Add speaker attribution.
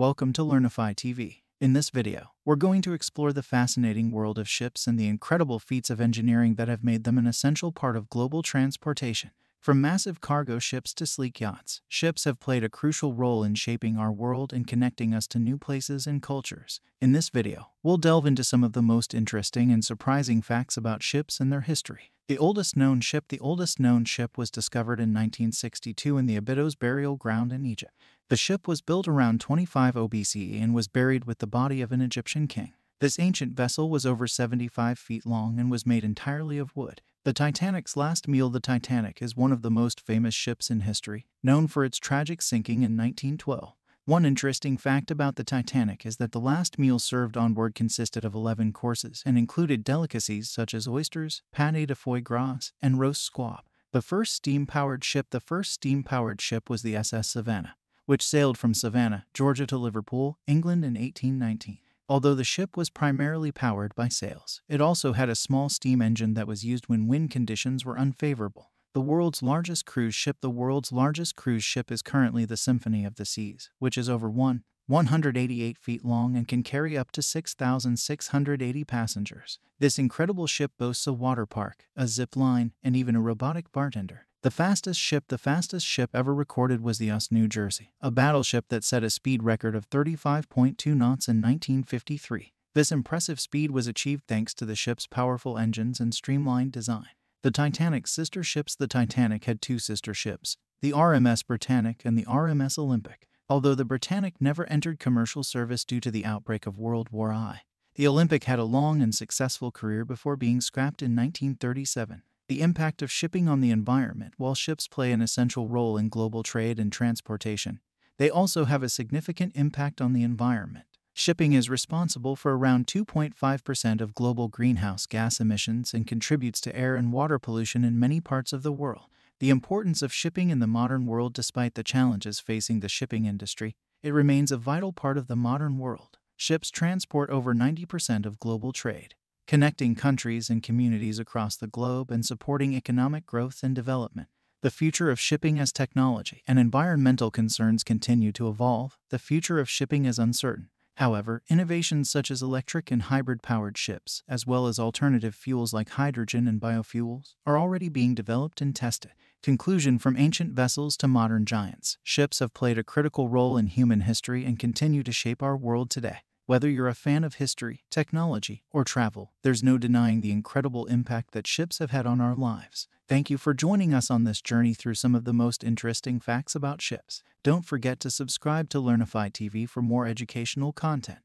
Speaker 1: Welcome to Learnify TV. In this video, we're going to explore the fascinating world of ships and the incredible feats of engineering that have made them an essential part of global transportation. From massive cargo ships to sleek yachts, ships have played a crucial role in shaping our world and connecting us to new places and cultures. In this video, we'll delve into some of the most interesting and surprising facts about ships and their history. The oldest known ship The oldest known ship was discovered in 1962 in the Abydos burial ground in Egypt. The ship was built around 25 BCE and was buried with the body of an Egyptian king. This ancient vessel was over 75 feet long and was made entirely of wood. The Titanic's last meal The Titanic is one of the most famous ships in history, known for its tragic sinking in 1912. One interesting fact about the Titanic is that the last meal served on board consisted of 11 courses and included delicacies such as oysters, pâté de foie gras, and roast squab. The first steam-powered ship The first steam-powered ship was the SS Savannah, which sailed from Savannah, Georgia to Liverpool, England in 1819. Although the ship was primarily powered by sails, it also had a small steam engine that was used when wind conditions were unfavorable the world's largest cruise ship. The world's largest cruise ship is currently the Symphony of the Seas, which is over 1. 188 feet long and can carry up to 6,680 passengers. This incredible ship boasts a water park, a zip line, and even a robotic bartender. The fastest ship the fastest ship ever recorded was the US New Jersey, a battleship that set a speed record of 35.2 knots in 1953. This impressive speed was achieved thanks to the ship's powerful engines and streamlined design. The Titanic's sister ships The Titanic had two sister ships, the RMS Britannic and the RMS Olympic, although the Britannic never entered commercial service due to the outbreak of World War I. The Olympic had a long and successful career before being scrapped in 1937. The impact of shipping on the environment While ships play an essential role in global trade and transportation, they also have a significant impact on the environment. Shipping is responsible for around 2.5% of global greenhouse gas emissions and contributes to air and water pollution in many parts of the world. The importance of shipping in the modern world, despite the challenges facing the shipping industry, it remains a vital part of the modern world. Ships transport over 90% of global trade, connecting countries and communities across the globe and supporting economic growth and development. The future of shipping as technology and environmental concerns continue to evolve, the future of shipping is uncertain. However, innovations such as electric and hybrid powered ships, as well as alternative fuels like hydrogen and biofuels, are already being developed and tested. Conclusion From ancient vessels to modern giants, ships have played a critical role in human history and continue to shape our world today. Whether you're a fan of history, technology, or travel, there's no denying the incredible impact that ships have had on our lives. Thank you for joining us on this journey through some of the most interesting facts about ships. Don't forget to subscribe to Learnify TV for more educational content.